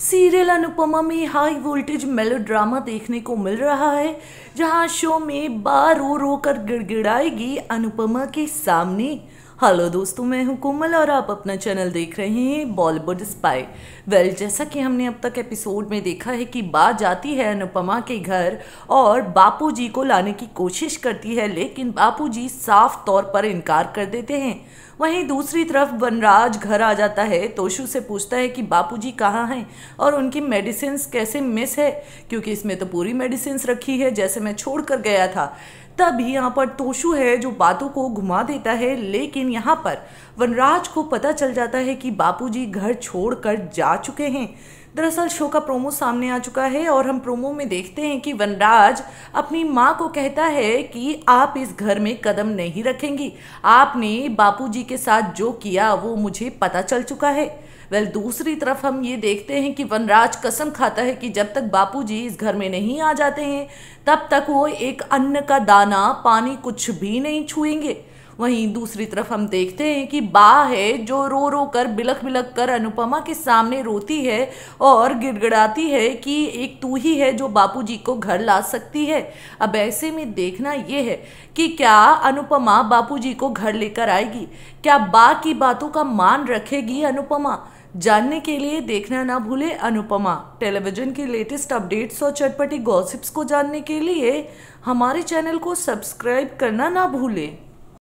serial Anupama में high voltage melodrama देखने को मिल रहा है जहां शो में बार रो रो कर गिड़गिड़ाएगी अनुपमा के सामने हेलो दोस्तों मैं हूं कोमल और आप अपना चैनल देख रहे हैं बॉलीवुड स्पाई वेल जैसा कि हमने अब तक एपिसोड में देखा है कि बा जाती है अनुपमा के घर और बापूजी को लाने की कोशिश करती है लेकिन बापूजी साफ तौर पर इनकार कर देते हैं वहीं दूसरी तरफ वनराज घर आ जाता है तोशु से पूछता है कि बापू जी कहाँ हैं और उनकी मेडिसिन कैसे मिस है क्योंकि इसमें तो पूरी मेडिसिन रखी है जैसे मैं छोड़ कर गया था तभी यहाँ पर तोशु है जो बातों को घुमा देता है लेकिन यहाँ पर वनराज को पता चल जाता है कि बापूजी घर छोड़कर जा चुके हैं दरअसल शो का प्रोमो सामने आ चुका है और हम प्रोमो में देखते हैं कि वनराज अपनी माँ को कहता है कि आप इस घर में कदम नहीं रखेंगी आपने बापूजी के साथ जो किया वो मुझे पता चल चुका है वेल दूसरी तरफ हम ये देखते हैं कि वनराज कसम खाता है कि जब तक बापू जी इस घर में नहीं आ जाते हैं तब तक वो एक अन्न का दाना पानी कुछ भी नहीं छुएंगे वहीं दूसरी तरफ हम देखते हैं कि बा है जो रो रो कर बिलख बिलख कर अनुपमा के सामने रोती है और गिड़गिड़ाती है कि एक तू ही है जो जी को घर ला सकती है अब ऐसे में देखना यह है कि क्या अनुपमा जी को घर लेकर आएगी क्या बा की बातों का मान रखेगी अनुपमा जानने के लिए देखना ना भूले अनुपमा टेलीविज़न के लेटेस्ट अपडेट्स और चटपटी गॉसिप्स को जानने के लिए हमारे चैनल को सब्सक्राइब करना ना भूलें